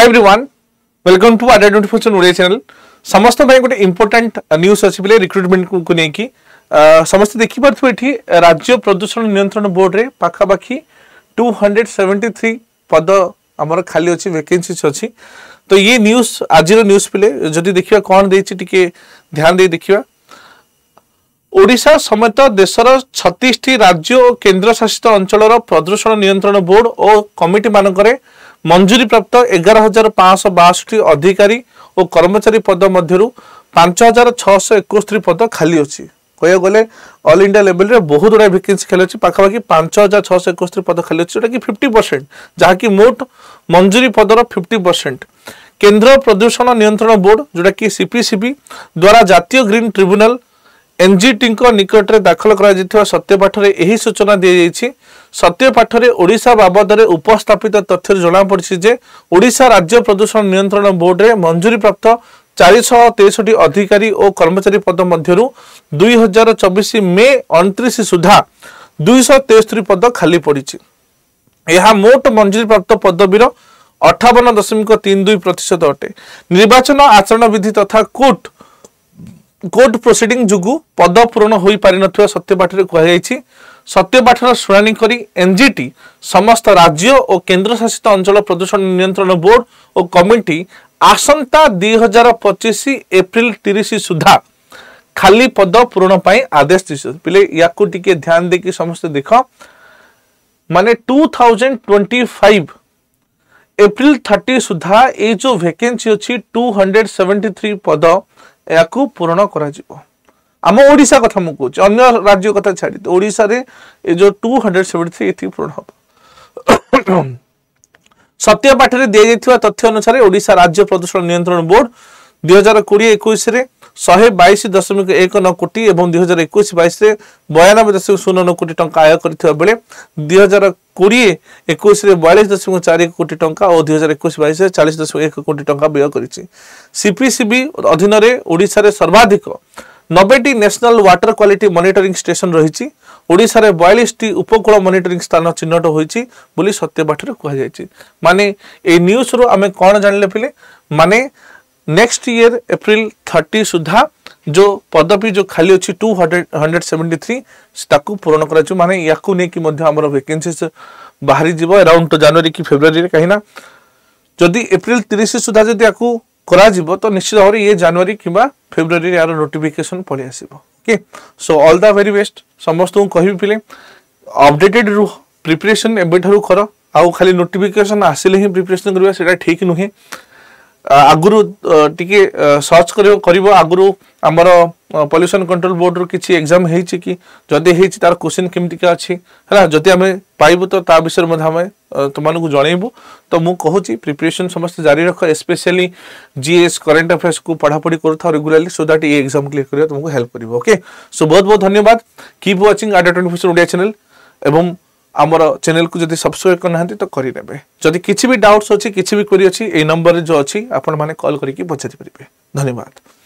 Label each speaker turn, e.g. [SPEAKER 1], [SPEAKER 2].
[SPEAKER 1] everyone welcome to Adda notification Odia channel समस्त गोटे important news अच्छी बोले रिक्रुटमेंट को लेकिन समस्त देखिपे राज्य प्रदूषण नियंत्रण बोर्ड में पाखापाखि टू हंड्रेड सेवेन्टी थ्री पद आमर खाली अच्छी वैकेंसी अच्छी तो ये न्यूज आज न्यूज पे जदि देखा कौन देखिए ध्यान दे देखा ଓଡ଼ିଶା ସମେତ ଦେଶର ଛତିଶଟି ରାଜ୍ୟ ଓ କେନ୍ଦ୍ରଶାସିତ ଅଞ୍ଚଳର ପ୍ରଦୂଷଣ ନିୟନ୍ତ୍ରଣ ବୋର୍ଡ ଓ କମିଟିମାନଙ୍କରେ ମଞ୍ଜୁରୀ ପ୍ରାପ୍ତ ଏଗାର ହଜାର ପାଞ୍ଚଶହ ବାଷଠି ଅଧିକାରୀ ଓ କର୍ମଚାରୀ ପଦ ମଧ୍ୟରୁ ପାଞ୍ଚ ହଜାର ଛଅଶହ ଏକସ୍ତରୀ ପଦ ଖାଲି ଅଛି କହିବାକୁ ଗଲେ ଅଲ୍ ଇଣ୍ଡିଆ ଲେଭେଲରେ ବହୁତ ଗୁଡ଼ାଏ ଭେକେନ୍ସି ଖାଲି ଅଛି ପାଖାପାଖି ପାଞ୍ଚ ହଜାର ଛଅଶହ ଏକସ୍ତରୀ ପଦ ଖାଲି ଅଛି ଯେଉଁଟାକି ଫିଫ୍ଟି ପରସେଣ୍ଟ ଯାହାକି ମୋଟ ମଞ୍ଜୁରୀ ପଦର ଫିଫ୍ଟି ପରସେଣ୍ଟ କେନ୍ଦ୍ର ପ୍ରଦୂଷଣ ନିୟନ୍ତ୍ରଣ ବୋର୍ଡ ଯେଉଁଟାକି ସିପିସିବି ଦ୍ୱାରା ଜାତୀୟ ଗ୍ରୀନ୍ ଟ୍ରିବ୍ୟୁନାଲ ଏନ୍ଜିଟିଙ୍କ ନିକଟରେ ଦାଖଲ କରାଯାଇଥିବା ସତ୍ୟପାଠରେ ଏହି ସୂଚନା ଦିଆଯାଇଛି ସତ୍ୟପାଠରେ ଓଡ଼ିଶା ବାବଦରେ ଉପସ୍ଥାପିତ ତଥ୍ୟରୁ ଜଣାପଡ଼ିଛି ଯେ ଓଡ଼ିଶା ରାଜ୍ୟ ପ୍ରଦୂଷଣ ନିୟନ୍ତ୍ରଣ ବୋର୍ଡରେ ମଞ୍ଜୁରୀପ୍ରାପ୍ତ ଚାରିଶହ ତେଷଠି ଅଧିକାରୀ ଓ କର୍ମଚାରୀ ପଦ ମଧ୍ୟରୁ ଦୁଇ ହଜାର ଚବିଶ ମେ ଅଣତିରିଶ ସୁଦ୍ଧା ଦୁଇଶହ ତେସ୍ତରୀ ପଦ ଖାଲି ପଡ଼ିଛି ଏହା ମୋଟ ମଞ୍ଜୁରୀପ୍ରାପ୍ତ ପଦବୀର ଅଠାବନ ଦଶମିକ ତିନି ଦୁଇ ପ୍ରତିଶତ ଅଟେ ନିର୍ବାଚନ ଆଚରଣ ବିଧି ତଥା କୋର୍ଟ ଦୁଇ କୋର୍ଟ ପ୍ରୋସିଡିଂ ଯୋଗୁଁ ପଦ ପୂରଣ ହୋଇପାରିନଥିବା ସତ୍ୟପାଠରେ କୁହାଯାଇଛି ସତ୍ୟପାଠର ଶୁଣାଣି କରି ଏନ୍ଜିଟି ସମସ୍ତ ରାଜ୍ୟ ଓ କେନ୍ଦ୍ରଶାସିତ ଅଞ୍ଚଳ ପ୍ରଦୂଷଣ ନିୟନ୍ତ୍ରଣ ବୋର୍ଡ ଓ କମିଟି ଆସନ୍ତା ଦୁଇ ହଜାର ପଚିଶ ଏପ୍ରିଲ ତିରିଶ ସୁଦ୍ଧା ଖାଲି ପଦ ପୂରଣ ପାଇଁ ଆଦେଶ ଦେଇଛନ୍ତି ପିଲେ ୟାକୁ ଟିକେ ଧ୍ୟାନ ଦେଇକି ସମସ୍ତେ ଦେଖ ମାନେ two thousand twenty five April thirty ସୁଦ୍ଧା ଏଇ ଯେଉଁ ଭେକେନ୍ସି ଅଛି ଟୁ ହଣ୍ଡ୍ରେଡ଼ ସେଭେଣ୍ଟି ଥ୍ରୀ ପଦ ଏହାକୁ ପୂରଣ କରାଯିବ ଆମ ଓଡ଼ିଶା କଥା ମୁଁ କହୁଛି ଅନ୍ୟ ରାଜ୍ୟ କଥା ଛାଡ଼ି ଓଡ଼ିଶାରେ ଏ ଯେଉଁ ଟୁ ହଣ୍ଡ୍ରେଡ଼ ସେଭେଣ୍ଟି ଥ୍ରୀ ଏତିକି ପୂରଣ ହେବ ସତ୍ୟପାଠରେ ଦିଆଯାଇଥିବା ତଥ୍ୟ ଅନୁସାରେ ଓଡ଼ିଶା ରାଜ୍ୟ ପ୍ରଦୂଷଣ ନିୟନ୍ତ୍ରଣ ବୋର୍ଡ ଦୁଇ ହଜାର କୋଡ଼ିଏ ଏକୋଇଶରେ ଶହେ ବାଇଶ ଦଶମିକ ଏକ ନଅ କୋଟି ଏବଂ ଦୁଇ ହଜାର ଏକୋଇଶ ବାଇଶରେ ବୟାନବେ ଦଶମିକ ଶୂନ ନଅ କୋଟି ଟଙ୍କା ଆୟ କରିଥିବା ବେଳେ ଦୁଇ ହଜାର কোড়িয়ে একুশে বয়াল্লিশ দশমিক চারি কোটি টঙ্কা ও দুই হাজার একুশ বাইশে চাশ দশমিক এক কোটি টঙ্কা ব্যয় করেছে সিপিসিবি অধীনরে ওড়িশার সর্বাধিক নবেটি national water quality monitoring station রয়েছে ওড়িশার বয়াল্লিশটি উপকূল মনিটরিং স্থান চিহ্নট হয়েছে বলে সত্যপাঠে কুহযাই মানে এই নিউজরু আমি কম জাঁলে পিলে মানে নেক্সট ইয়র এপ্রিল থার্টি সুদ্ধা जो पदवी जो खाली अच्छी two hundred hundred seventy three पूरण कर माने या नहीं आम वैकेन्सी बाहरी जीव अराउंड जानुरी कि फेब्रुआरी कहीं जदि एप्रिल तीस सुधा जदि आपको କରାଯିବ ତ ନିଶ୍ଚିତ ଭାବରେ ଇଏ ଜାନୁଆରୀ କିମ୍ବା ଫେବୃଆରୀରେ ଏହାର ନୋଟିଫିକେସନ୍ ପଳେଇ ଆସିବ କି so all the very best ସମସ୍ତଙ୍କୁ କହିବି ପିଲେ ଅପଡେଟେଡ୍ ରୁହ ପ୍ରିପାରେସନ୍ ଏବେଠାରୁ କର ଆଉ ଖାଲି ନୋଟିଫିକେସନ୍ ଆସିଲେ ହିଁ ପ୍ରିପାରେସନ୍ କରିବା ସେଇଟା ଠିକ୍ ନୁହେଁ ଆଗରୁ ଟିକେ ସର୍ଚ୍ଚ କରିବ କରିବ ଆଗରୁ ଆମର ପଲ୍ୟୁସନ୍ କଣ୍ଟ୍ରୋଲ ବୋର୍ଡ଼ରୁ କିଛି ଏକ୍ଜାମ୍ ହେଇଛି କି ଯଦି ହେଇଛି ତାର କୋଶ୍ଚିନ୍ କେମିତିକା ଅଛି ହେଲା ଯଦି ଆମେ ପାଇବୁ ତ ତା ବିଷୟରେ ମଧ୍ୟ ଆମେ ତୁମମାନଙ୍କୁ ଜଣେଇବୁ ତ ମୁଁ କହୁଛି ପ୍ରିପାରେସନ୍ ସମସ୍ତେ ଜାରି ରଖ ଏସ୍ପେସିଆଲି ଜିଏସ୍ କରେଣ୍ଟ ଆଫେୟାର୍ସକୁ ପଢ଼ାପଢ଼ି କରୁଥାଅ regularly so that a exam clear କରିବା ତୁମକୁ ହେଲ୍ପ କରିବ ଓକେ ସୋ ବହୁତ ବହୁତ ଧନ୍ୟବାଦ keep watching Adda twenty four Odia channel ଏବଂ আমার চ্যানেলকে যদি সবসক্রাইব করুনাহান্তি তো করে নেবে যদি কিছু বি ডাউটস অছি কিছু বি কোরি অছি এই নম্বরে যে অছি আপনার মানে কল করিকি পচারি পারিবে ধন্যবাদ